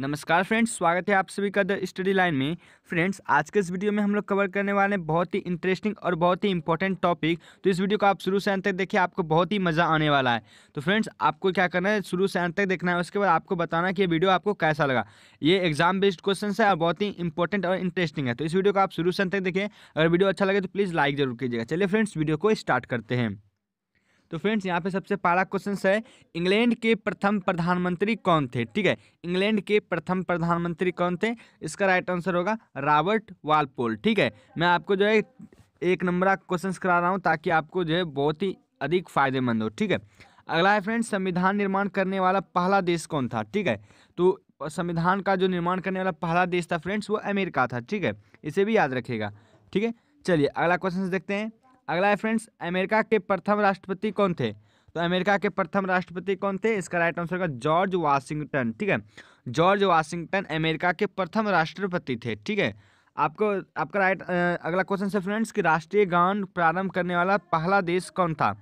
नमस्कार फ्रेंड्स स्वागत है आप सभी का द स्टडी लाइन में फ्रेंड्स आज के इस वीडियो में हम लोग कवर करने वाले हैं बहुत ही इंटरेस्टिंग और बहुत ही इंपॉर्टेंट टॉपिक तो इस वीडियो को आप शुरू से अंत तक देखिए आपको बहुत ही मज़ा आने वाला है तो फ्रेंड्स आपको क्या करना है शुरू से अंत तक देखना है उसके बाद आपको बताना कि ये वीडियो आपको कैसा लगा ये एग्जाम बेस्ड क्वेश्चन है और बहुत ही इंपॉर्टेंट और इंटरेस्टिंग है तो इस वीडियो को आप शुरू से अंत तक देखें अगर वीडियो अच्छा लगे तो प्लीज़ लाइक जरूर कीजिएगा चलिए फ्रेंड्स वीडियो को स्टार्ट करते हैं तो फ्रेंड्स यहाँ पे सबसे पहला क्वेश्चन है इंग्लैंड के प्रथम प्रधानमंत्री कौन थे ठीक है इंग्लैंड के प्रथम प्रधानमंत्री कौन थे इसका राइट आंसर होगा रॉबर्ट वालपोल ठीक है मैं आपको जो है एक नंबर क्वेश्चन करा रहा हूँ ताकि आपको जो है बहुत ही अधिक फायदेमंद हो ठीक है अगला है फ्रेंड्स संविधान निर्माण करने वाला पहला देश कौन था ठीक है तो संविधान का जो निर्माण करने वाला पहला देश था फ्रेंड्स वो अमेरिका था ठीक है इसे भी याद रखिएगा ठीक है चलिए अगला क्वेश्चन देखते हैं अगला है फ्रेंड्स अमेरिका के प्रथम राष्ट्रपति कौन थे तो अमेरिका के प्रथम राष्ट्रपति कौन थे इसका राइट आंसर होगा जॉर्ज वाशिंगटन ठीक है जॉर्ज वाशिंगटन अमेरिका के प्रथम राष्ट्रपति थे ठीक है आपको आपका राइट अगला क्वेश्चन है फ्रेंड्स कि राष्ट्रीय गान प्रारंभ करने वाला पहला देश कौन था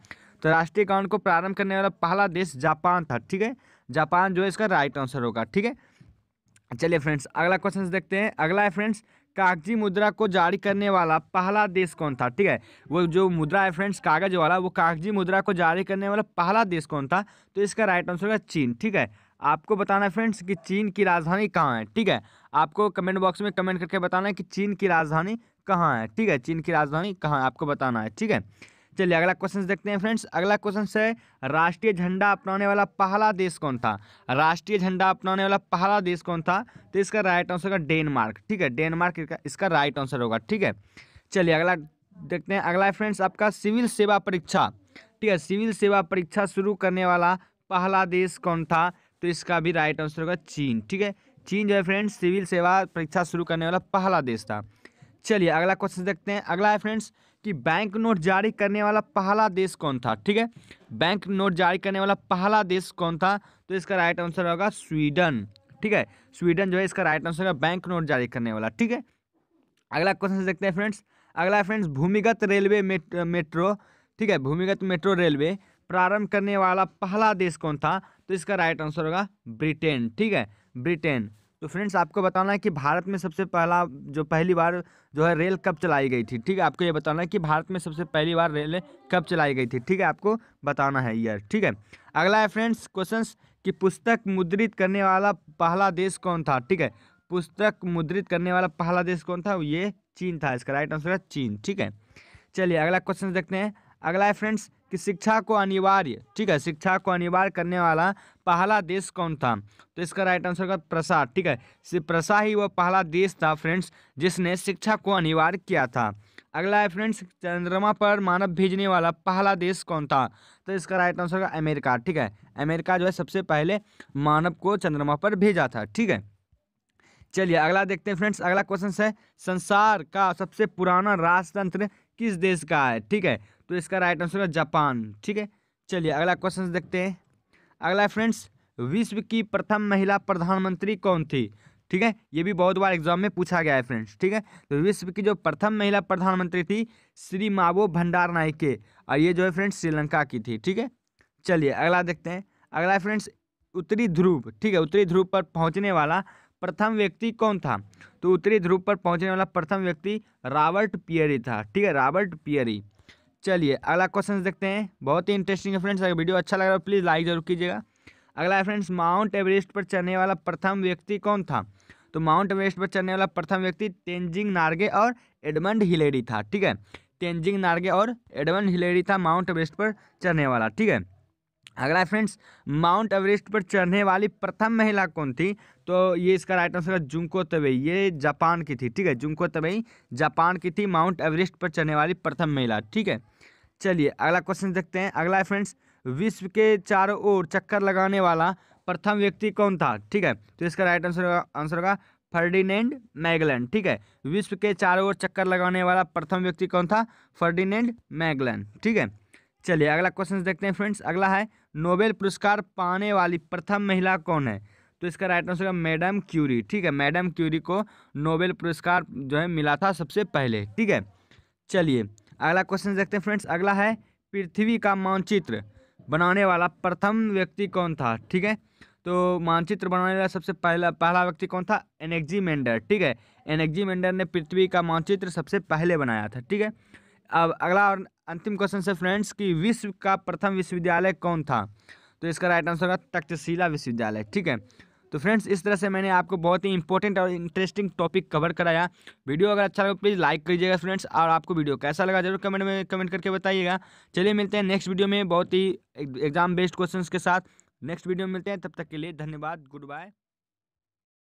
तो राष्ट्रीय गान को प्रारंभ करने वाला पहला देश जापान था ठीक है जापान जो है इसका राइट आंसर होगा ठीक है चलिए फ्रेंड्स अगला क्वेश्चन देखते हैं अगला है फ्रेंड्स कागजी मुद्रा को जारी करने वाला पहला देश कौन था ठीक है वो जो मुद्रा है फ्रेंड्स कागज वाला वो कागजी मुद्रा को जारी करने वाला पहला देश कौन था तो इसका राइट आंसर होगा चीन ठीक है आपको बताना है फ्रेंड्स कि चीन की राजधानी कहाँ है ठीक है आपको कमेंट बॉक्स में कमेंट करके बताना है कि चीन की राजधानी कहाँ है ठीक है चीन की राजधानी कहाँ है आपको बताना है ठीक है चलिए अगला क्वेश्चन देखते हैं फ्रेंड्स अगला क्वेश्चन है राष्ट्रीय झंडा अपनाने वाला पहला देश कौन था राष्ट्रीय झंडा अपनाने वाला पहला देश कौन था तो इसका राइट आंसर होगा डेनमार्क ठीक है डेनमार्क इसका राइट आंसर होगा ठीक है चलिए अगला देखते हैं अगला फ्रेंड्स आपका सिविल सेवा परीक्षा ठीक है सिविल सेवा परीक्षा शुरू करने वाला पहला देश कौन था तो इसका भी राइट आंसर होगा चीन ठीक है चीन जो है फ्रेंड्स सिविल सेवा परीक्षा शुरू करने वाला पहला देश था चलिए अगला क्वेश्चन देखते हैं अगला है फ्रेंड्स कि बैंक नोट जारी करने वाला पहला देश कौन था ठीक है बैंक नोट जारी करने वाला पहला देश कौन था तो इसका राइट आंसर होगा स्वीडन ठीक है स्वीडन जो है इसका राइट आंसर होगा बैंक नोट जारी करने वाला ठीक है अगला क्वेश्चन देखते हैं फ्रेंड्स अगला है फ्रेंड्स भूमिगत रेलवे मेट्रो ठीक है भूमिगत मेट्रो रेलवे प्रारंभ करने वाला पहला देश कौन था तो इसका राइट आंसर होगा ब्रिटेन ठीक है ब्रिटेन तो फ्रेंड्स आपको बताना है कि भारत में सबसे पहला जो पहली बार जो है रेल कब चलाई गई थी ठीक है आपको ये बताना है कि भारत में सबसे पहली बार रेल कब चलाई गई थी ठीक है आपको बताना है यार ठीक है अगला है फ्रेंड्स क्वेश्चन कि पुस्तक मुद्रित करने वाला पहला देश कौन था ठीक है पुस्तक मुद्रित करने वाला पहला देश कौन था ये चीन था इसका राइट आंसर है चीन ठीक है चलिए अगला क्वेश्चन देखते हैं अगला है फ्रेंड्स कि शिक्षा को अनिवार्य ठीक है शिक्षा को अनिवार्य करने वाला पहला देश कौन था तो इसका राइट आंसर होगा प्रसाद ठीक है प्रसाद ही वह पहला देश था फ्रेंड्स जिसने शिक्षा को अनिवार्य किया था अगला है फ्रेंड्स चंद्रमा पर मानव भेजने वाला पहला देश कौन था तो इसका राइट आंसर होगा अमेरिका ठीक है अमेरिका जो है सबसे पहले मानव को चंद्रमा पर भेजा था ठीक है चलिए अगला देखते हैं फ्रेंड्स अगला क्वेश्चन है संसार का सबसे पुराना राजतंत्र किस देश का है ठीक है तो इसका राइट आंसर होगा जापान ठीक है चलिए अगला क्वेश्चन देखते हैं अगला है फ्रेंड्स विश्व की प्रथम महिला प्रधानमंत्री कौन थी ठीक है ये भी बहुत बार एग्जाम में पूछा गया है फ्रेंड्स ठीक है तो विश्व की जो प्रथम महिला प्रधानमंत्री थी श्री मावो भंडार नायके और ये जो है फ्रेंड्स श्रीलंका की थी ठीक है चलिए अगला देखते हैं अगला है फ्रेंड्स उत्तरी ध्रुव ठीक है उत्तरी ध्रुव पर पहुंचने वाला प्रथम व्यक्ति कौन था तो उत्तरी ध्रुव पर पहुंचने वाला प्रथम व्यक्ति रॉबर्ट पियरी था ठीक है रॉबर्ट पियरी चलिए अगला क्वेश्चन देखते हैं बहुत ही इंटरेस्टिंग है फ्रेंड्स अगर वीडियो अच्छा लग रहा है प्लीज़ लाइक जरूर कीजिएगा अगला है फ्रेंड्स माउंट एवरेस्ट पर चढ़ने वाला प्रथम व्यक्ति कौन था तो माउंट एवरेस्ट पर चढ़ने वाला प्रथम व्यक्ति तेंजिंग नार्गे और एडमंड हिलेरी था ठीक है तेंजिंग नार्गे और एडमंड हिलेरी था माउंट एवरेस्ट पर चढ़ने वाला ठीक है अगला फ्रेंड्स माउंट एवरेस्ट पर चढ़ने वाली प्रथम महिला कौन थी तो ये इसका राइट आंसर है जुंको तबई ये जापान की थी ठीक है जुंको तबई जापान की थी माउंट एवरेस्ट पर चढ़ने वाली प्रथम महिला ठीक है चलिए अगला क्वेश्चन देखते हैं अगला है फ्रेंड्स विश्व के चारों ओर चक्कर लगाने वाला प्रथम व्यक्ति कौन था ठीक है तो इसका राइट आंसर आंसर होगा फर्डिनेंड मैगलन ठीक है विश्व के चारों ओर चक्कर लगाने वाला प्रथम व्यक्ति कौन था फर्डिनेंड मैगलन ठीक है चलिए अगला क्वेश्चन देखते हैं फ्रेंड्स अगला है नोबेल पुरस्कार पाने वाली प्रथम महिला कौन है तो इसका राइट आंसर होगा मैडम क्यूरी ठीक है मैडम क्यूरी को नोबेल पुरस्कार जो है मिला था सबसे पहले ठीक है चलिए अगला क्वेश्चन देखते हैं फ्रेंड्स अगला है पृथ्वी का मानचित्र बनाने वाला प्रथम व्यक्ति कौन था ठीक है तो मानचित्र बनाने वाला सबसे पहला पहला व्यक्ति कौन था मेंडर ठीक है मेंडर ने पृथ्वी का मानचित्र सबसे पहले बनाया था ठीक है अब अगला और अंतिम क्वेश्चन से फ्रेंड्स कि विश्व का प्रथम विश्वविद्यालय कौन था तो इसका राइट आंसर होगा तक्षशिला विश्वविद्यालय ठीक है तो फ्रेंड्स इस तरह से मैंने आपको बहुत ही इंपॉर्टेंट और इंटरेस्टिंग टॉपिक कवर कराया वीडियो अगर अच्छा लगा प्लीज़ तो लाइक करिएगा फ्रेंड्स और आपको वीडियो कैसा लगा जरूर कमेंट में कमेंट करके बताइएगा चलिए मिलते हैं नेक्स्ट वीडियो में बहुत ही एग्जाम बेस्ड क्वेश्चन के साथ नेक्स्ट वीडियो में मिलते हैं तब तक के लिए धन्यवाद गुड बाय